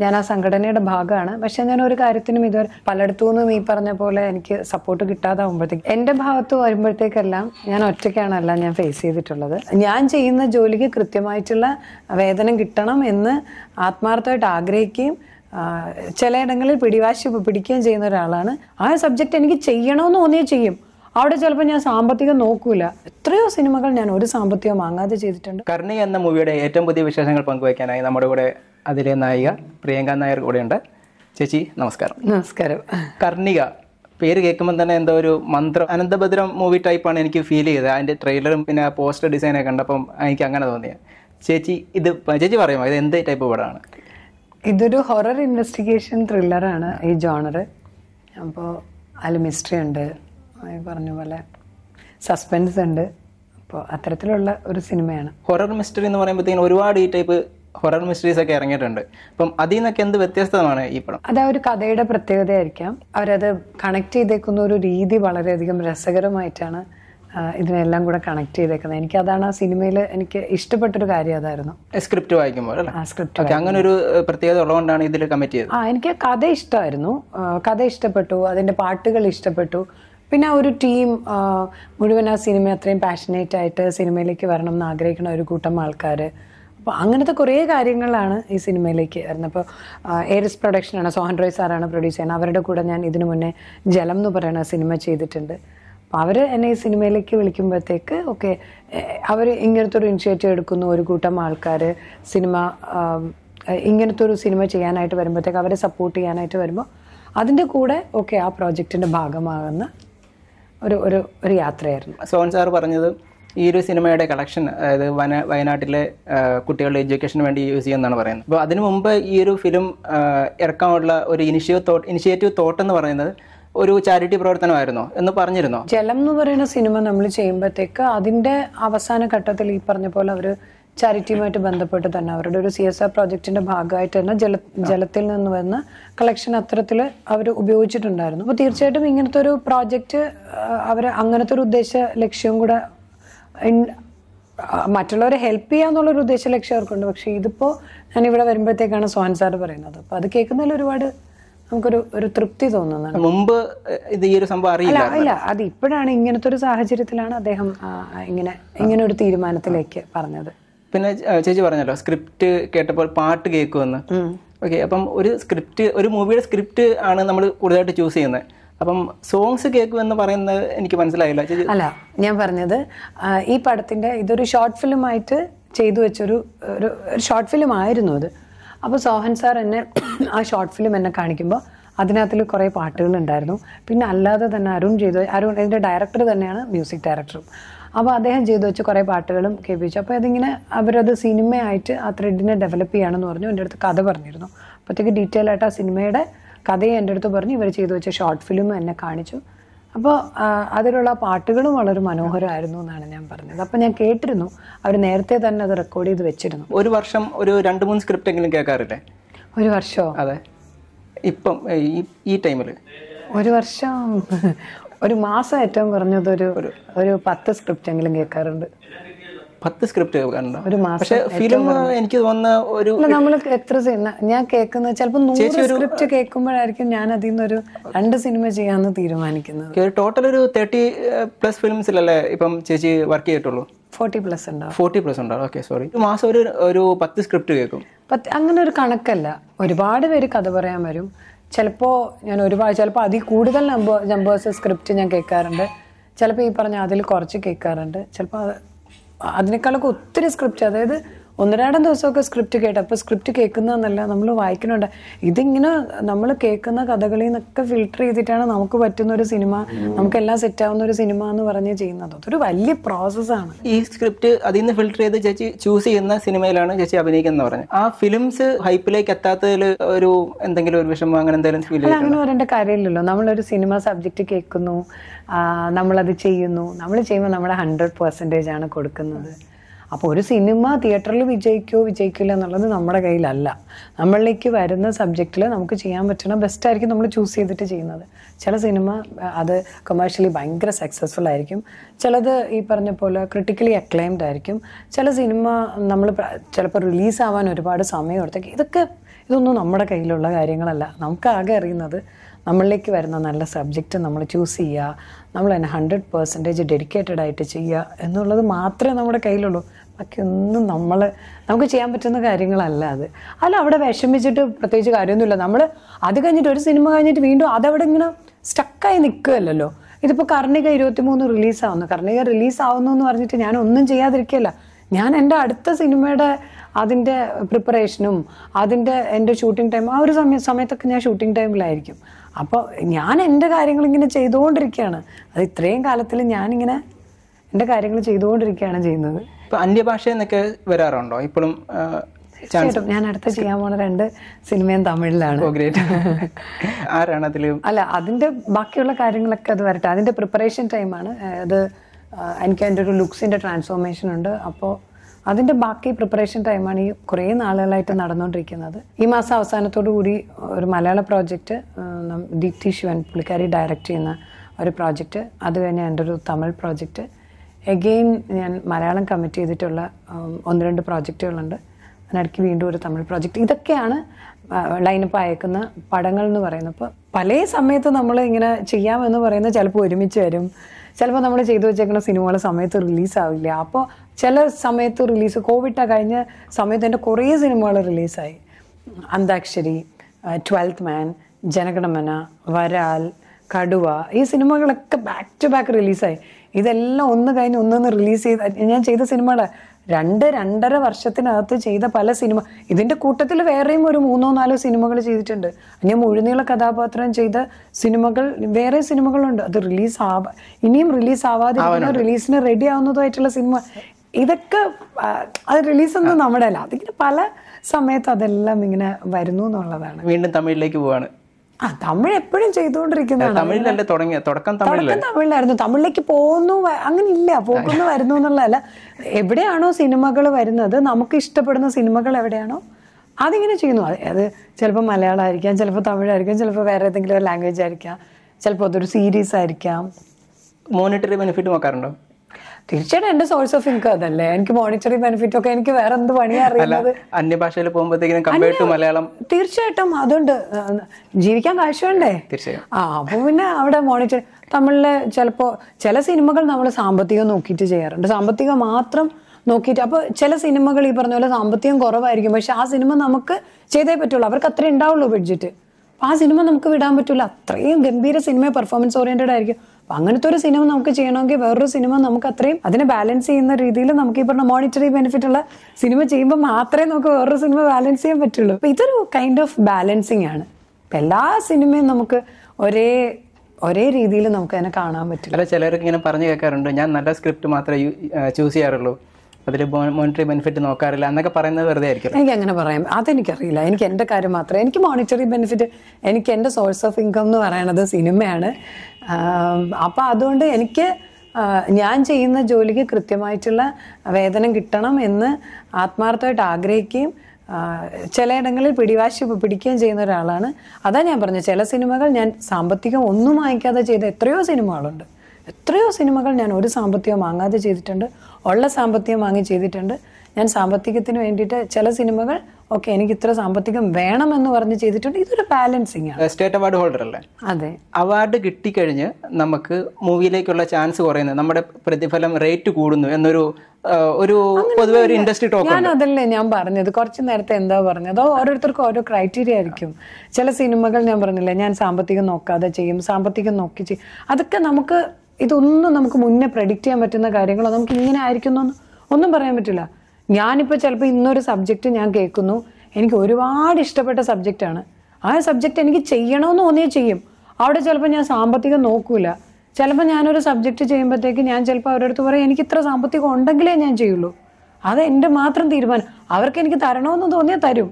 ഞാൻ ആ സംഘടനയുടെ ഭാഗമാണ് പക്ഷെ ഞാൻ ഒരു കാര്യത്തിനും ഇതുവരെ പലയിടത്തു നിന്നും ഈ പറഞ്ഞ പോലെ എനിക്ക് സപ്പോർട്ട് കിട്ടാതാവുമ്പോഴത്തേക്ക് എൻ്റെ ഭാഗത്ത് വരുമ്പോഴത്തേക്കെല്ലാം ഞാൻ ഒറ്റയ്ക്കാണ് ഞാൻ ഫേസ് ചെയ്തിട്ടുള്ളത് ഞാൻ ചെയ്യുന്ന ജോലിക്ക് കൃത്യമായിട്ടുള്ള വേതനം കിട്ടണം എന്ന് ആത്മാർത്ഥമായിട്ട് ആഗ്രഹിക്കുകയും ചിലയിടങ്ങളിൽ പിടിവാശി പിടിക്കുകയും ചെയ്യുന്ന ഒരാളാണ് ആ സബ്ജക്റ്റ് എനിക്ക് ചെയ്യണമെന്ന് തോന്നിയേ ചെയ്യും അവിടെ ചിലപ്പോൾ ഞാൻ സാമ്പത്തികം നോക്കൂല എത്രയോ സിനിമകൾ ഞാൻ ഒരു സാമ്പത്തികം വാങ്ങാതെ ചെയ്തിട്ടുണ്ട് കർണി എന്ന മൂവിയുടെ ഏറ്റവും പുതിയ വിശേഷങ്ങൾ പങ്കുവയ്ക്കാനായി നമ്മുടെ കൂടെ അതിലെ നായിക പ്രിയങ്ക നായർ കൂടെയുണ്ട് ചേച്ചി നമസ്കാരം നമസ്കാരം കർണിക പേര് കേൾക്കുമ്പോൾ തന്നെ എന്തോ ഒരു മന്ത്രം അനന്തഭദ്രം മൂവി ടൈപ്പാണ് എനിക്ക് ഫീൽ ചെയ്തത് അതിൻ്റെ ട്രെയിലറും പിന്നെ പോസ്റ്റർ ഡിസൈനൊക്കെ കണ്ടപ്പം എനിക്ക് അങ്ങനെ തോന്നിയത് ചേച്ചി ഇത് ചേച്ചി പറയുമോ ഇത് എന്ത് ടൈപ്പ് പടമാണ് ഇതൊരു ഹൊറർ ഇൻവെസ്റ്റിഗേഷൻ ത്രില്ലറാണ് ഈ ജോണർ അപ്പോൾ അതിൽ മിസ്റ്ററി ഉണ്ട് പറഞ്ഞ പോലെ സസ്പെൻസ് ഉണ്ട് അപ്പോൾ അത്തരത്തിലുള്ള ഒരു സിനിമയാണ് ഹൊറർ മിസ്റ്ററി എന്ന് പറയുമ്പോഴത്തേക്കും ഒരുപാട് ഈ ടൈപ്പ് ഹൊറർ മിസ്റ്ററീസ് ഒക്കെ ഇറങ്ങിയിട്ടുണ്ട് അപ്പം അതിൽ നിന്നൊക്കെ എന്ത് വ്യത്യസ്തമാണ് ഈ പടം അത് ആ ഒരു കഥയുടെ പ്രത്യേകതയായിരിക്കാം അവരത് കണക്ട് ചെയ്തേക്കുന്ന ഒരു രീതി വളരെയധികം രസകരമായിട്ടാണ് ഇതിനെല്ലാം കൂടെ കണക്ട് ചെയ്തേക്കുന്നത് എനിക്ക് അതാണ് ആ സിനിമയിൽ എനിക്ക് ഇഷ്ടപ്പെട്ടൊരു കാര്യം അതായിരുന്നു സ്ക്രിപ്റ്റ് വായിക്കുമ്പോൾ സ്ക്രിപ്റ്റ് അങ്ങനെ ഒരു പ്രത്യേകത ഉള്ളതുകൊണ്ടാണ് ഇതിൽ കമ്മിറ്റ് ചെയ്തത് ആ എനിക്ക് കഥ ഇഷ്ടമായിരുന്നു കഥ ഇഷ്ടപ്പെട്ടു അതിന്റെ പാട്ടുകൾ ഇഷ്ടപ്പെട്ടു പിന്നെ ഒരു ടീം മുഴുവൻ ആ സിനിമ അത്രയും പാഷനേറ്റ് ആയിട്ട് സിനിമയിലേക്ക് വരണം എന്ന് ആഗ്രഹിക്കുന്ന ഒരു കൂട്ടം ആൾക്കാർ അപ്പോൾ അങ്ങനത്തെ കുറേ കാര്യങ്ങളാണ് ഈ സിനിമയിലേക്ക് വരുന്നത് അപ്പോൾ എയറിസ് പ്രൊഡക്ഷനാണ് സോഹൻ റോയ് സാറാണ് പ്രൊഡ്യൂസ് ചെയ്യുന്നത് അവരുടെ കൂടെ ഞാൻ ഇതിനു മുന്നേ ജലം എന്ന് പറയുന്ന സിനിമ ചെയ്തിട്ടുണ്ട് അപ്പോൾ അവർ എന്നെ ഈ സിനിമയിലേക്ക് വിളിക്കുമ്പോഴത്തേക്ക് ഓക്കെ അവർ ഇങ്ങനത്തെ ഒരു ഇനിഷ്യേറ്റീവ് എടുക്കുന്നു ഒരു കൂട്ടം ആൾക്കാർ സിനിമ ഇങ്ങനത്തെ ഒരു സിനിമ ചെയ്യാനായിട്ട് വരുമ്പോഴത്തേക്ക് അവരെ സപ്പോർട്ട് ചെയ്യാനായിട്ട് വരുമ്പോൾ അതിൻ്റെ കൂടെ ഓക്കെ ആ പ്രോജക്റ്റിൻ്റെ ഭാഗമാകുന്ന ഒരു ഒരു ഒരു യാത്രയായിരുന്നു സോൺ സാർ പറഞ്ഞത് ഈ ഒരു സിനിമയുടെ കളക്ഷൻ അതായത് വന വയനാട്ടിലെ കുട്ടികളുടെ എഡ്യൂക്കേഷന് വേണ്ടി യൂസ് ചെയ്യുമെന്നാണ് പറയുന്നത് അപ്പോൾ അതിനു മുമ്പ് ഈ ഒരു ഫിലിം ഇറക്കാനുള്ള ഒരു ഇനിഷ്യേറ്റീവ് തോട്ട് ഇനിഷ്യേറ്റീവ് തോട്ട് എന്ന് പറയുന്നത് ഒരു ചാരിറ്റി പ്രവർത്തനമായിരുന്നോ എന്ന് പറഞ്ഞിരുന്നോ ജലം എന്ന് പറയുന്ന സിനിമ നമ്മൾ ചെയ്യുമ്പോഴത്തേക്ക് അതിന്റെ അവസാന ഘട്ടത്തിൽ ഈ പറഞ്ഞ പോലെ അവർ ചാരിറ്റിയുമായിട്ട് ബന്ധപ്പെട്ട് തന്നെ അവരുടെ ഒരു സി എസ് ആർ പ്രോജക്റ്റിന്റെ ഭാഗമായിട്ട് തന്നെ ജല ജലത്തിൽ നിന്ന് വരുന്ന കളക്ഷൻ അത്തരത്തിൽ അവർ ഉപയോഗിച്ചിട്ടുണ്ടായിരുന്നു അപ്പോൾ തീർച്ചയായിട്ടും ഇങ്ങനത്തെ ഒരു പ്രോജക്റ്റ് അവർ അങ്ങനത്തെ ഒരു ഉദ്ദേശ ലക്ഷ്യവും കൂടെ മറ്റുള്ളവരെ ഹെൽപ്പ് എന്നുള്ളൊരു ഉദ്ദേശ ലക്ഷ്യം അവർക്കുണ്ട് പക്ഷെ ഇതിപ്പോൾ ഞാൻ ഇവിടെ വരുമ്പോഴത്തേക്കാണ് സോഹൻ സാർ പറയുന്നത് അപ്പോൾ അത് കേൾക്കുന്നതിൽ ഒരുപാട് നമുക്കൊരു ഒരു തൃപ്തി തോന്നുന്നത് മുമ്പ് ഇത് ഈ ഒരു സംഭവം അറിയില്ല അല്ല അത് ഇപ്പോഴാണ് ഇങ്ങനത്തെ ഒരു സാഹചര്യത്തിലാണ് അദ്ദേഹം ഇങ്ങനെ ഇങ്ങനെ ഒരു തീരുമാനത്തിലേക്ക് പറഞ്ഞത് പിന്നെ ചേച്ചി പറഞ്ഞല്ലോ സ്ക്രിപ്റ്റ് കേട്ടപ്പോൾ പാട്ട് കേൾക്കുമെന്ന് ഓക്കെ അപ്പം ഒരു സ്ക്രിപ്റ്റ് ഒരു മൂവിയുടെ സ്ക്രിപ്റ്റ് ആണ് നമ്മൾ കൂടുതലായിട്ട് ചൂസ് ചെയ്യുന്നത് അപ്പം സോങ്സ് കേൾക്കുമെന്ന് പറയുന്നത് എനിക്ക് മനസ്സിലായില്ല അല്ല ഞാൻ പറഞ്ഞത് ഈ പടത്തിന്റെ ഇതൊരു ഷോർട്ട് ഫിലിമായിട്ട് ചെയ്തു വെച്ചൊരു ഒരു ഷോർട്ട് ഫിലിം ആയിരുന്നു അത് അപ്പോൾ സോഹൻ സാർ എന്നെ ആ ഷോർട്ട് ഫിലിം എന്നെ കാണിക്കുമ്പോൾ അതിനകത്തിൽ കുറേ പാട്ടുകളുണ്ടായിരുന്നു പിന്നെ അല്ലാതെ തന്നെ അരുൺ ചെയ്തു അരുൺ എൻ്റെ ഡയറക്ടർ തന്നെയാണ് മ്യൂസിക് ഡയറക്ടറും അപ്പോൾ അദ്ദേഹം ചെയ്തു വെച്ച കുറേ പാട്ടുകളും കേൾപ്പിച്ചു അപ്പോൾ അതിങ്ങനെ അവരത് സിനിമയായിട്ട് ആ ത്രെഡിനെ ഡെവലപ്പ് ചെയ്യാണെന്ന് പറഞ്ഞു എൻ്റെ അടുത്ത് കഥ പറഞ്ഞിരുന്നു അപ്പോഴത്തേക്ക് ഡീറ്റെയിൽ ആയിട്ട് ആ സിനിമയുടെ കഥയെ എൻ്റെ അടുത്ത് പറഞ്ഞു ഇവർ ചെയ്തു വെച്ച ഷോർട്ട് ഫിലിം എന്നെ കാണിച്ചു അപ്പോൾ അതിലുള്ള പാട്ടുകളും വളരെ മനോഹരമായിരുന്നു എന്നാണ് ഞാൻ പറഞ്ഞത് അപ്പം ഞാൻ കേട്ടിരുന്നു അവർ നേരത്തെ തന്നെ അത് റെക്കോർഡ് ചെയ്ത് വെച്ചിരുന്നു ഒരു വർഷം ഒരു രണ്ട് മൂന്ന് സ്ക്രിപ്റ്റ് എങ്കിലും കേൾക്കാറില്ലേ ഒരു വർഷമോ അതെ ഇപ്പം ഈ ടൈമിൽ ഒരു വർഷം ഒരു മാസം ഏറ്റവും കുറഞ്ഞത് ഒരു ഒരു പത്ത് സ്ക്രിപ്റ്റ് എങ്കിലും കേൾക്കാറുണ്ട് പത്ത് സ്ക്രിപ്റ്റ് കേൾക്കാറുണ്ട് ഒരു പക്ഷെ ഫിലിം എനിക്ക് തോന്നുന്ന ഒരു നമ്മൾ എത്ര ഞാൻ കേൾക്കുന്ന ചിലപ്പോൾ നൂറ് സ്ക്രിപ്റ്റ് കേൾക്കുമ്പോഴായിരിക്കും ഞാൻ അതിൽ നിന്നൊരു രണ്ട് സിനിമ ചെയ്യാന്ന് തീരുമാനിക്കുന്നത് ടോട്ടൽ ഒരു തേർട്ടി പ്ലസ് ഫിലിംസിലല്ലേ ഇപ്പം ചേച്ചി വർക്ക് ചെയ്തിട്ടുള്ളൂ ഫോർട്ടി പ്ലസ് ഉണ്ടാവും ഫോർട്ടി പ്ലസ് ഉണ്ടാവും ഓക്കെ സോറി ഒരു മാസം ഒരു ഒരു പത്ത് സ്ക്രിപ്റ്റ് കേൾക്കും അങ്ങനെ ഒരു കണക്കല്ല ഒരുപാട് പേര് കഥ പറയാൻ വരും ചിലപ്പോൾ ഞാൻ ഒരുപാട് ചിലപ്പോൾ അതിൽ കൂടുതൽ നമ്പർ നമ്പേഴ്സ് സ്ക്രിപ്റ്റ് ഞാൻ കേൾക്കാറുണ്ട് ചിലപ്പോൾ ഈ പറഞ്ഞ അതിൽ കുറച്ച് കേൾക്കാറുണ്ട് ചിലപ്പോൾ അതിനേക്കാളൊക്കെ ഒത്തിരി സ്ക്രിപ്റ്റ് അതായത് ഒന്ന് ദിവസമൊക്കെ സ്ക്രിപ്റ്റ് കേട്ട് അപ്പോൾ സ്ക്രിപ്റ്റ് കേൾക്കുന്നതെന്നല്ല നമ്മൾ വായിക്കുന്നുണ്ട് ഇതിങ്ങനെ നമ്മൾ കേൾക്കുന്ന കഥകളിൽ നിന്നൊക്കെ ഫിൽട്ടർ ചെയ്തിട്ടാണ് നമുക്ക് പറ്റുന്ന ഒരു സിനിമ സെറ്റ് ആവുന്ന ഒരു സിനിമ എന്ന് പറഞ്ഞ് ചെയ്യുന്നത് അതൊരു വലിയ പ്രോസസ്സാണ് ഈ സ്ക്രിപ്റ്റ് അതിൽ നിന്ന് ഫിൽട്ടർ ചെയ്ത് ചേച്ചി ചൂസ് ചെയ്യുന്ന സിനിമയിലാണ് ചേച്ചി അഭിനയിക്കുന്നത് പറഞ്ഞത് ആ ഫിലിംസ് ഹൈപ്പിലേക്ക് എത്താത്തതിൽ ഒരു എന്തെങ്കിലും ഒരു വിഷമം അങ്ങനെ എന്തെങ്കിലും ഫീൽ അങ്ങനെ പറയേണ്ട കാര്യമില്ലല്ലോ നമ്മളൊരു സിനിമ സബ്ജക്റ്റ് കേൾക്കുന്നു നമ്മളത് ചെയ്യുന്നു നമ്മൾ ചെയ്യുമ്പോൾ നമ്മുടെ ഹൺഡ്രഡ് പെർസെൻറ്റേജ് ആണ് കൊടുക്കുന്നത് അപ്പോൾ ഒരു സിനിമ തിയേറ്ററിൽ വിജയിക്കോ വിജയിക്കില്ല എന്നുള്ളത് നമ്മുടെ കയ്യിലല്ല നമ്മളിലേക്ക് വരുന്ന സബ്ജക്റ്റിൽ നമുക്ക് ചെയ്യാൻ പറ്റുന്ന ബെസ്റ്റ് ആയിരിക്കും നമ്മൾ ചൂസ് ചെയ്തിട്ട് ചെയ്യുന്നത് ചില സിനിമ അത് കൊമേഴ്ഷ്യലി ഭയങ്കര സക്സസ്ഫുൾ ആയിരിക്കും ചിലത് ഈ പറഞ്ഞ പോലെ ക്രിട്ടിക്കലി അക്ലൈംഡ് ആയിരിക്കും ചില സിനിമ നമ്മൾ ചിലപ്പോൾ റിലീസാവാൻ ഒരുപാട് സമയം എടുത്തേക്ക് ഇതൊക്കെ ഇതൊന്നും നമ്മുടെ കയ്യിലുള്ള കാര്യങ്ങളല്ല നമുക്ക് ആകെ അറിയുന്നത് നമ്മളിലേക്ക് വരുന്ന നല്ല സബ്ജക്റ്റ് നമ്മൾ ചൂസ് ചെയ്യുക നമ്മൾ തന്നെ ഹൺഡ്രഡ് പെർസെൻറ്റേജ് ഡെഡിക്കേറ്റഡ് ആയിട്ട് ചെയ്യുക എന്നുള്ളത് മാത്രമേ നമ്മുടെ കയ്യിലുള്ളൂ ബാക്കിയൊന്നും നമ്മൾ നമുക്ക് ചെയ്യാൻ പറ്റുന്ന കാര്യങ്ങളല്ല അത് അല്ല അവിടെ വിഷമിച്ചിട്ട് പ്രത്യേകിച്ച് കാര്യമൊന്നുമില്ല നമ്മൾ അത് കഴിഞ്ഞിട്ട് ഒരു സിനിമ കഴിഞ്ഞിട്ട് വീണ്ടും അതവിടെ ഇങ്ങനെ സ്റ്റക്കായി നിൽക്കുമല്ലോ ഇതിപ്പോൾ കർണിക ഇരുപത്തിമൂന്ന് റിലീസാവുന്നു കർണിക റിലീസാവുന്നു എന്ന് പറഞ്ഞിട്ട് ഞാൻ ഒന്നും ചെയ്യാതിരിക്കുകയല്ല ഞാൻ എൻ്റെ അടുത്ത സിനിമയുടെ അതിൻ്റെ പ്രിപ്പറേഷനും അതിൻ്റെ എൻ്റെ ഷൂട്ടിംഗ് ടൈം ആ ഒരു സമയ സമയത്തൊക്കെ ഞാൻ ഷൂട്ടിംഗ് ടൈമിലായിരിക്കും അപ്പോൾ ഞാൻ എൻ്റെ കാര്യങ്ങൾ ഇങ്ങനെ ചെയ്തുകൊണ്ടിരിക്കുകയാണ് അത് ഇത്രയും കാലത്തിൽ ഞാനിങ്ങനെ എൻ്റെ കാര്യങ്ങൾ ചെയ്തുകൊണ്ടിരിക്കുകയാണ് ചെയ്യുന്നത് ഇപ്പൊ അന്യഭാഷ എന്നൊക്കെ വരാറുണ്ടോ ഇപ്പോഴും ഞാൻ അടുത്ത ചെയ്യാൻ പോണ രണ്ട് സിനിമയും തമിഴിലാണ് ആരാണ് അതിൽ അല്ല അതിന്റെ ബാക്കിയുള്ള കാര്യങ്ങളൊക്കെ അത് വരട്ടെ അതിന്റെ പ്രിപ്പറേഷൻ ടൈമാണ് അത് എനിക്ക് അതിൻ്റെ ഒരു ലുക്സിന്റെ ട്രാൻസ്ഫോർമേഷൻ ഉണ്ട് അപ്പോൾ അതിന്റെ ബാക്കി പ്രിപ്പറേഷൻ ടൈമാണ് ഈ കുറെ നാളുകളായിട്ട് നടന്നുകൊണ്ടിരിക്കുന്നത് ഈ മാസം അവസാനത്തോടു കൂടി ഒരു മലയാള പ്രോജക്റ്റ് ദീപ്തി ശിവൻ പുള്ളിക്കാരി ഡയറക്റ്റ് ചെയ്യുന്ന ഒരു പ്രോജക്റ്റ് അത് കഴിഞ്ഞാൽ എൻ്റെ ഒരു തമിഴ് പ്രോജക്റ്റ് എഗെയിൻ ഞാൻ മലയാളം കമ്മിറ്റ് ചെയ്തിട്ടുള്ള ഒന്ന് രണ്ട് പ്രോജക്റ്റുകളുണ്ട് അതിനിടയ്ക്ക് വീണ്ടും ഒരു തമിഴ് പ്രോജക്റ്റ് ഇതൊക്കെയാണ് ലൈനപ്പ് അയക്കുന്ന പടങ്ങൾ എന്ന് പറയുന്നത് അപ്പോൾ പല സമയത്ത് നമ്മൾ ഇങ്ങനെ ചെയ്യാമെന്ന് പറയുന്നത് ചിലപ്പോൾ ഒരുമിച്ച് വരും ചിലപ്പോൾ നമ്മൾ ചെയ്തു വെച്ചേക്കുന്ന സിനിമകൾ സമയത്ത് റിലീസാവില്ല അപ്പോൾ ചില സമയത്ത് റിലീസ് കോവിഡ് കഴിഞ്ഞ സമയത്ത് എൻ്റെ കുറേ സിനിമകൾ റിലീസായി അന്താക്ഷരി ട്വൽത്ത് മാൻ ജനഗണമന വരാൽ കടുവ ഈ സിനിമകളൊക്കെ ബാക്ക് ടു ബാക്ക് റിലീസായി ഇതെല്ലാം ഒന്ന് കഴിഞ്ഞ് ഒന്നൊന്ന് റിലീസ് ചെയ്ത ഞാൻ ചെയ്ത സിനിമകളെ രണ്ട് രണ്ടര വർഷത്തിനകത്ത് ചെയ്ത പല സിനിമ ഇതിൻ്റെ കൂട്ടത്തിൽ വേറെയും ഒരു മൂന്നോ നാലോ സിനിമകൾ ചെയ്തിട്ടുണ്ട് ഞാൻ മുഴുനീള കഥാപാത്രം ചെയ്ത സിനിമകൾ വേറെ സിനിമകളുണ്ട് അത് റിലീസ് ആവാ ഇനിയും റിലീസ് ആവാതെ റിലീസിന് റെഡി ആവുന്നതുമായിട്ടുള്ള സിനിമ ഇതൊക്കെ അത് റിലീസ് ഒന്നും നമ്മുടെ അല്ല അതിങ്ങനെ പല സമയത്ത് അതെല്ലാം ഇങ്ങനെ വരുന്നു എന്നുള്ളതാണ് വീണ്ടും തമിഴിലേക്ക് പോവാണ് ആ തമിഴ് എപ്പോഴും ചെയ്തുകൊണ്ടിരിക്കുന്നതാണ് തമിഴിലല്ലേ തുടങ്ങിയ തുടക്കം തമിഴിലായിരുന്നു തമിഴിലേക്ക് പോകുന്നു അങ്ങനെ ഇല്ല പോകുന്നു വരുന്നു എന്നുള്ളതല്ല എവിടെയാണോ സിനിമകൾ വരുന്നത് നമുക്ക് ഇഷ്ടപ്പെടുന്ന സിനിമകൾ എവിടെയാണോ അതിങ്ങനെ ചെയ്യുന്നു അത് ചിലപ്പോൾ മലയാളമായിരിക്കാം ചിലപ്പോൾ തമിഴായിരിക്കാം ചിലപ്പോൾ വേറെ ഏതെങ്കിലും ലാംഗ്വേജ് ആയിരിക്കാം ചിലപ്പോൾ അതൊരു സീരീസ് ആയിരിക്കാം മോണിറ്ററി ബെനിഫിറ്റ് നോക്കാറുണ്ടോ തീർച്ചയായിട്ടും എന്റെ സോഴ്സ് ഓഫ് ഇൻകം അതല്ലേ എനിക്ക് മോണിറ്ററി ബെനിഫിറ്റ് ഒക്കെ എനിക്ക് വേറെ എന്ത് പണിയാ അറിയുന്നത് മലയാളം തീർച്ചയായിട്ടും അതുണ്ട് ജീവിക്കാൻ കാഴ്ചയുണ്ടേ ആ അപ്പൊ പിന്നെ അവിടെ മോണിറ്റർ തമിഴിലെ ചിലപ്പോ ചില സിനിമകൾ നമ്മൾ സാമ്പത്തികം നോക്കിയിട്ട് ചെയ്യാറുണ്ട് സാമ്പത്തികം മാത്രം നോക്കിയിട്ട് അപ്പൊ ചില സിനിമകൾ ഈ പറഞ്ഞ പോലെ സാമ്പത്തികം കുറവായിരിക്കും പക്ഷെ ആ സിനിമ നമുക്ക് ചെയ്തേ പറ്റുള്ളൂ അവർക്ക് അത്രേ ഉണ്ടാവുള്ളൂ ബഡ്ജറ്റ് ആ സിനിമ നമുക്ക് വിടാൻ പറ്റില്ല അത്രയും ഗംഭീര സിനിമ പെർഫോമൻസ് ഓറിയന്റഡ് ആയിരിക്കും അപ്പൊ അങ്ങനത്തെ ഒരു സിനിമ നമുക്ക് ചെയ്യണമെങ്കിൽ വേറൊരു സിനിമ നമുക്ക് അത്രയും അതിനെ ബാലൻസ് ചെയ്യുന്ന രീതിയിൽ നമുക്ക് ഈ പറഞ്ഞ മോണിറ്ററി ബെനിഫിറ്റ് ഉള്ള സിനിമ ചെയ്യുമ്പോൾ മാത്രമേ നമുക്ക് വേറൊരു സിനിമ ബാലൻസ് ചെയ്യാൻ പറ്റുള്ളൂ ഇതൊരു കൈൻഡ് ഓഫ് ബാലൻസിങ് ആണ് എല്ലാ സിനിമയും നമുക്ക് ഒരേ ഒരേ രീതിയിൽ നമുക്ക് അതിനെ കാണാൻ പറ്റില്ല ചിലർക്ക് ഇങ്ങനെ പറഞ്ഞു കേൾക്കാറുണ്ട് ഞാൻ നല്ല സ്ക്രിപ്റ്റ് മാത്രമേ ചൂസ് ചെയ്യാറുള്ളൂ അതിൽ മോണിറ്ററി ബെനിഫിറ്റ് നോക്കാറില്ല എന്നൊക്കെ പറയുന്നത് വെറുതെ ആയിരിക്കും എനിക്ക് അങ്ങനെ പറയാം അതെനിക്കറിയില്ല എനിക്ക് എൻ്റെ കാര്യം മാത്രമേ എനിക്ക് മോണിറ്ററി ബെനിഫിറ്റ് എനിക്ക് എൻ്റെ സോഴ്സ് ഓഫ് ഇൻകം എന്ന് പറയണത് സിനിമയാണ് അപ്പോൾ അതുകൊണ്ട് എനിക്ക് ഞാൻ ചെയ്യുന്ന ജോലിക്ക് കൃത്യമായിട്ടുള്ള വേതനം കിട്ടണം എന്ന് ആത്മാർത്ഥമായിട്ട് ആഗ്രഹിക്കുകയും ചിലയിടങ്ങളിൽ പിടിവാശി പിടിക്കുകയും ചെയ്യുന്ന ഒരാളാണ് അതാ ഞാൻ പറഞ്ഞത് ചില സിനിമകൾ ഞാൻ സാമ്പത്തികം ഒന്നും വാങ്ങിക്കാതെ ചെയ്ത എത്രയോ സിനിമകളുണ്ട് എത്രയോ സിനിമകൾ ഞാൻ ഒരു സാമ്പത്തികം വാങ്ങാതെ ചെയ്തിട്ടുണ്ട് ഉള്ള സാമ്പത്തികം വാങ്ങി ചെയ്തിട്ടുണ്ട് ഞാൻ സാമ്പത്തികത്തിന് വേണ്ടിയിട്ട് ചില സിനിമകൾ ഓക്കെ എനിക്ക് ഇത്ര സാമ്പത്തികം വേണം എന്ന് പറഞ്ഞ് ചെയ്തിട്ടുണ്ട് ഇതൊരു ബാലൻസിങ് ആണ് സ്റ്റേറ്റ് അവാർഡ് ഹോൾഡർ അല്ലേ അതെ അവാർഡ് കിട്ടിക്കഴിഞ്ഞ് നമുക്ക് മൂവിയിലേക്കുള്ള ചാൻസ് കുറയുന്നത് നമ്മുടെ പ്രതിഫലം റേറ്റ് കൂടുന്നു എന്നൊരു ഒരു പൊതുവെ ഒരു ഇൻഡസ്ട്രി ടോക്ക് ഞാൻ അതല്ലേ ഞാൻ പറഞ്ഞത് കുറച്ച് നേരത്തെ എന്താ പറഞ്ഞത് ഓരോരുത്തർക്കും ഓരോ ക്രൈറ്റീരിയ ആയിരിക്കും ചില സിനിമകൾ ഞാൻ പറഞ്ഞില്ലേ ഞാൻ സാമ്പത്തികം നോക്കാതെ ചെയ്യും സാമ്പത്തികം നോക്കി ചെയ്യും അതൊക്കെ നമുക്ക് ഇതൊന്നും നമുക്ക് മുന്നേ പ്രഡിക്റ്റ് ചെയ്യാൻ പറ്റുന്ന കാര്യങ്ങളോ നമുക്ക് ഇങ്ങനെ ആയിരിക്കുന്നു ഒന്നും പറയാൻ പറ്റില്ല ഞാനിപ്പോൾ ചിലപ്പോൾ ഇന്നൊരു സബ്ജക്റ്റ് ഞാൻ കേൾക്കുന്നു എനിക്ക് ഒരുപാട് ഇഷ്ടപ്പെട്ട സബ്ജക്റ്റാണ് ആ സബ്ജക്റ്റ് എനിക്ക് ചെയ്യണമെന്ന് തോന്നിയേ ചെയ്യും അവിടെ ചിലപ്പോൾ ഞാൻ സാമ്പത്തികം നോക്കൂല ചിലപ്പോൾ ഞാനൊരു സബ്ജക്റ്റ് ചെയ്യുമ്പോഴത്തേക്ക് ഞാൻ ചിലപ്പോൾ അവരുടെ അടുത്ത് പറയും എനിക്ക് ഇത്ര സാമ്പത്തികം ഉണ്ടെങ്കിലേ ഞാൻ ചെയ്യുള്ളൂ അത് എൻ്റെ മാത്രം തീരുമാനം അവർക്ക് എനിക്ക് തരണമെന്ന് തോന്നിയാൽ തരും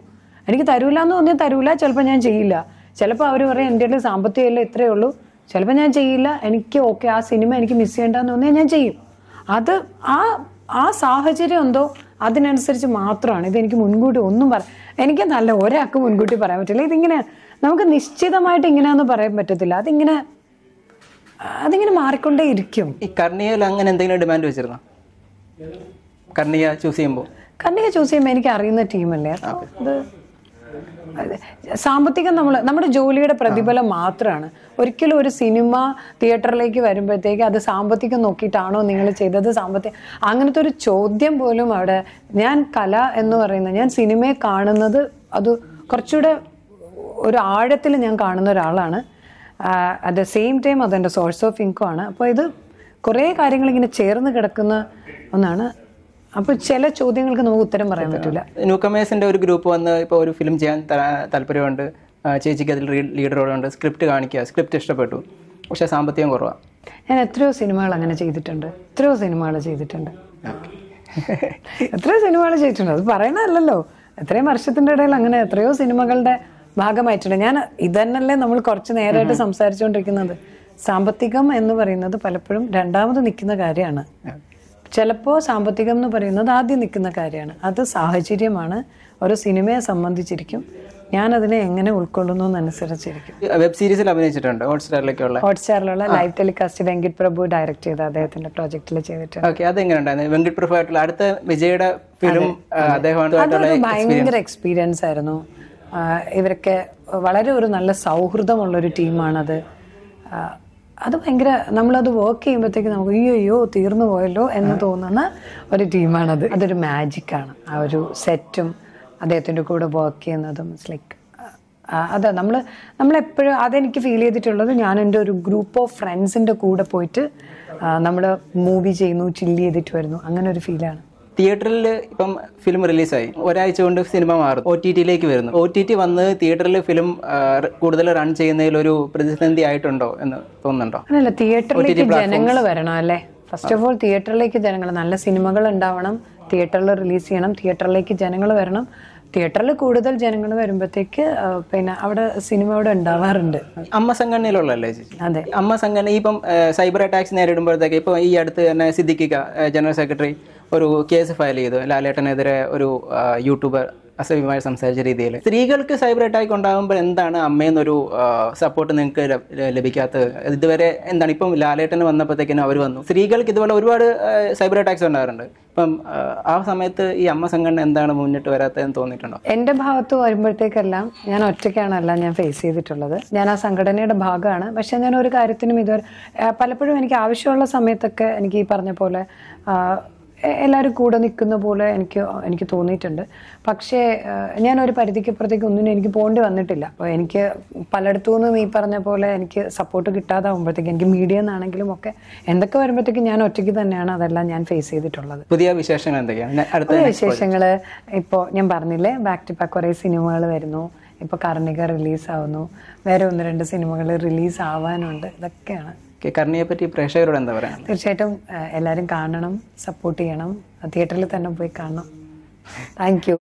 എനിക്ക് തരൂല എന്ന് തോന്നിയാൽ തരൂല ചിലപ്പോൾ ഞാൻ ചെയ്യില്ല ചിലപ്പോൾ അവർ പറയും എൻ്റെ സാമ്പത്തികമല്ല ഇത്രയേ ഉള്ളൂ ചിലപ്പോൾ ഞാൻ ചെയ്യില്ല എനിക്ക് ഓക്കെ ആ സിനിമ എനിക്ക് മിസ് ചെയ്യേണ്ടെന്ന് തോന്നിയാൽ ഞാൻ ചെയ്യും അത് ആ ആ സാഹചര്യം എന്തോ അതിനനുസരിച്ച് മാത്രമാണ് ഇതെനിക്ക് മുൻകൂട്ടി ഒന്നും പറ എനിക്ക് നല്ല ഒരാൾക്ക് മുൻകൂട്ടി പറയാൻ പറ്റില്ല ഇതിങ്ങനെ നമുക്ക് നിശ്ചിതമായിട്ട് ഇങ്ങനെയൊന്നും പറയാൻ പറ്റത്തില്ല അതിങ്ങനെ അതിങ്ങനെ മാറിക്കൊണ്ടേ ഇരിക്കും ഈ കർണിയയിൽ അങ്ങനെ എന്തെങ്കിലും ഡിമാൻഡ് വെച്ചിരുന്നോ കർണിയ ചൂസ് ചെയ്യുമ്പോൾ കർണിയ ചൂസ് ചെയ്യുമ്പോൾ എനിക്ക് അറിയുന്ന ടീമല്ലേ അത് സാമ്പത്തികം നമ്മൾ നമ്മുടെ ജോലിയുടെ പ്രതിഫലം മാത്രമാണ് ഒരിക്കലും ഒരു സിനിമ തിയേറ്ററിലേക്ക് വരുമ്പോഴത്തേക്ക് അത് സാമ്പത്തികം നോക്കിയിട്ടാണോ നിങ്ങൾ ചെയ്തത് സാമ്പത്തികം അങ്ങനത്തെ ഒരു ചോദ്യം പോലും അവിടെ ഞാൻ കല എന്ന് പറയുന്നത് ഞാൻ സിനിമയെ കാണുന്നത് അത് കുറച്ചുകൂടെ ഒരു ആഴത്തിൽ ഞാൻ കാണുന്ന ഒരാളാണ് അറ്റ് ദ സെയിം ടൈം അതെൻ്റെ സോഴ്സ് ഓഫ് ഇൻകം ആണ് അപ്പോൾ ഇത് കുറേ കാര്യങ്ങൾ ഇങ്ങനെ ചേർന്ന് കിടക്കുന്ന ഒന്നാണ് അപ്പോൾ ചില ചോദ്യങ്ങൾക്ക് നമുക്ക് ഉത്തരം പറയാൻ പറ്റില്ല ന്യൂക്കമേഴ്സിന്റെ ഒരു ഗ്രൂപ്പ് വന്ന് ഇപ്പൊ ഒരു ഫിലിം ചെയ്യാൻ താല്പര്യമുണ്ട് ചേച്ചിക്ക് അതിൽ ലീഡർ ഉണ്ട് സ്ക്രിപ്റ്റ് കാണിക്കുക സ്ക്രിപ്റ്റ് ഇഷ്ടപ്പെട്ടു പക്ഷെ സാമ്പത്തികം കുറവാണ് ഞാൻ എത്രയോ സിനിമകൾ അങ്ങനെ ചെയ്തിട്ടുണ്ട് എത്രയോ സിനിമകൾ ചെയ്തിട്ടുണ്ട് എത്രയോ സിനിമകൾ ചെയ്തിട്ടുണ്ട് അത് പറയണതല്ലോ എത്രയും വർഷത്തിന്റെ ഇടയിൽ അങ്ങനെ എത്രയോ സിനിമകളുടെ ഭാഗമായിട്ടുണ്ട് ഞാൻ ഇതന്നല്ലേ നമ്മൾ കുറച്ച് നേരമായിട്ട് സംസാരിച്ചുകൊണ്ടിരിക്കുന്നത് സാമ്പത്തികം എന്ന് പറയുന്നത് പലപ്പോഴും രണ്ടാമത് നിൽക്കുന്ന കാര്യമാണ് ചിലപ്പോൾ സാമ്പത്തികം എന്ന് പറയുന്നത് ആദ്യം നിൽക്കുന്ന കാര്യമാണ് അത് സാഹചര്യമാണ് ഒരു സിനിമയെ സംബന്ധിച്ചിരിക്കും ഞാൻ അതിനെ എങ്ങനെ ഉൾക്കൊള്ളുന്നു അനുസരിച്ചിരിക്കും വെബ് സീരീസിൽ അഭിനയിച്ചിട്ടുണ്ട് ഹോട്ട്സ്റ്റാറിലേക്കുള്ള ഹോട്ട്സ്റ്റാറിലുള്ള live telecast Venkat Prabhu direct ചെയ്ത അദ്ദേഹത്തിന്റെ പ്രോജക്റ്റിൽ ചെയ്തിട്ടുണ്ട് വെങ്കിട് പ്രഭു ആയിട്ടുള്ള അടുത്ത വിജയുടെ ഫിലിം അദ്ദേഹമാണ് ഭയങ്കര എക്സ്പീരിയൻസ് ആയിരുന്നു ഇവരൊക്കെ വളരെ ഒരു നല്ല സൗഹൃദമുള്ളൊരു ടീമാണത് അത് ഭയങ്കര നമ്മളത് വർക്ക് ചെയ്യുമ്പോഴത്തേക്ക് നമുക്ക് അയ്യോ തീർന്നു പോയല്ലോ എന്ന് തോന്നുന്ന ഒരു ടീമാണത് അതൊരു മാജിക്കാണ് ആ ഒരു സെറ്റും അദ്ദേഹത്തിൻ്റെ കൂടെ വർക്ക് ചെയ്യുന്നതും ഇറ്റ്സ് ലൈക്ക് അതെ നമ്മൾ നമ്മളെപ്പോഴും അതെനിക്ക് ഫീൽ ചെയ്തിട്ടുള്ളത് ഞാൻ എൻ്റെ ഒരു ഗ്രൂപ്പ് ഓഫ് ഫ്രണ്ട്സിൻ്റെ കൂടെ പോയിട്ട് നമ്മൾ മൂവി ചെയ്യുന്നു ചില്ല് ചെയ്തിട്ട് വരുന്നു അങ്ങനെ ഒരു ഫീലാണ് തിയേറ്ററിൽ ഇപ്പം ഫിലിം റിലീസായി ഒരാഴ്ച കൊണ്ട് സിനിമ മാറും ഒ ടി ടിയിലേക്ക് വരുന്നു ഒ ടി ടി വന്ന് തിയേറ്ററിൽ ഫിലിം കൂടുതൽ റൺ ചെയ്യുന്നതിൽ ഒരു പ്രതിസന്ധി ആയിട്ടുണ്ടോ എന്ന് തോന്നുന്നുണ്ടോ അല്ല തിയേറ്ററിലേക്ക് ജനങ്ങൾ വരണം അല്ലേ ഫസ്റ്റ് ഓഫ് ഓൾ തിയേറ്ററിലേക്ക് ജനങ്ങൾ നല്ല സിനിമകൾ ഉണ്ടാവണം തിയേറ്ററിൽ റിലീസ് ചെയ്യണം തിയേറ്ററിലേക്ക് ജനങ്ങൾ വരണം തിയേറ്ററിൽ കൂടുതൽ ജനങ്ങൾ വരുമ്പോഴത്തേക്ക് പിന്നെ അവിടെ സിനിമ അവിടെ ഉണ്ടാവാറുണ്ട് അമ്മ സംഘടനയിലുള്ളല്ലേ അതെ അമ്മ സംഘടന ഇപ്പം സൈബർ അറ്റാക്സ് നേരിടുമ്പോഴത്തേക്ക് ഇപ്പം ഈ അടുത്ത് തന്നെ സിദ്ധിക്കുക ജനറൽ സെക്രട്ടറി ഒരു കേസ് ഫയൽ ചെയ്തു ലാലേട്ടനെതിരെ ഒരു യൂട്യൂബർ അസഭ്യമായി സംസാരിച്ച രീതിയിൽ സ്ത്രീകൾക്ക് സൈബർ അറ്റാക്ക് ഉണ്ടാകുമ്പോൾ എന്താണ് അമ്മയെന്നൊരു സപ്പോർട്ട് നിങ്ങൾക്ക് ലഭിക്കാത്തത് ഇതുവരെ എന്താണ് ഇപ്പം ലാലേട്ടന് വന്നപ്പോഴത്തേക്കിനും അവർ വന്നു സ്ത്രീകൾക്ക് ഇതുപോലെ ഒരുപാട് സൈബർ അറ്റാക്സ് ഉണ്ടാകാറുണ്ട് ഇപ്പം ആ സമയത്ത് ഈ അമ്മ സംഘടന എന്താണ് മുന്നിട്ട് വരാത്തതെന്ന് തോന്നിയിട്ടുണ്ടോ എന്റെ ഭാഗത്ത് വരുമ്പോഴത്തേക്കെല്ലാം ഞാൻ ഒറ്റയ്ക്കാണ് ഞാൻ ഫേസ് ചെയ്തിട്ടുള്ളത് ഞാൻ ആ സംഘടനയുടെ ഭാഗമാണ് പക്ഷെ ഞാൻ ഒരു കാര്യത്തിനും ഇതുവരെ പലപ്പോഴും എനിക്ക് ആവശ്യമുള്ള സമയത്തൊക്കെ എനിക്ക് ഈ പറഞ്ഞ പോലെ എല്ലാവരും കൂടെ നിൽക്കുന്ന പോലെ എനിക്ക് എനിക്ക് തോന്നിയിട്ടുണ്ട് പക്ഷേ ഞാൻ ഒരു പരിധിക്കപ്പുറത്തേക്ക് ഒന്നും എനിക്ക് പോകേണ്ടി വന്നിട്ടില്ല അപ്പോൾ എനിക്ക് പലയിടത്തു നിന്നും ഈ പറഞ്ഞ പോലെ എനിക്ക് സപ്പോർട്ട് കിട്ടാതാവുമ്പോഴത്തേക്ക് എനിക്ക് മീഡിയ എന്നാണെങ്കിലും ഒക്കെ എന്തൊക്കെ വരുമ്പോഴത്തേക്ക് ഞാൻ ഒറ്റയ്ക്ക് തന്നെയാണ് അതെല്ലാം ഞാൻ ഫേസ് ചെയ്തിട്ടുള്ളത് പുതിയ വിശേഷങ്ങൾ എന്തൊക്കെയാണ് പുതിയ വിശേഷങ്ങൾ ഇപ്പോൾ ഞാൻ പറഞ്ഞില്ലേ ബാക്ക് ടു ബാക്ക് കുറേ സിനിമകൾ വരുന്നു ഇപ്പോൾ കർണിക റിലീസാവുന്നു വേറെ ഒന്ന് രണ്ട് സിനിമകൾ റിലീസ് ആവാനുണ്ട് ഇതൊക്കെയാണ് കർണിയെ പറ്റി പ്രേക്ഷകരോട് എന്താ പറയാ തീർച്ചയായിട്ടും എല്ലാരും കാണണം സപ്പോർട്ട് ചെയ്യണം തിയേറ്ററിൽ തന്നെ പോയി കാണണം താങ്ക് യു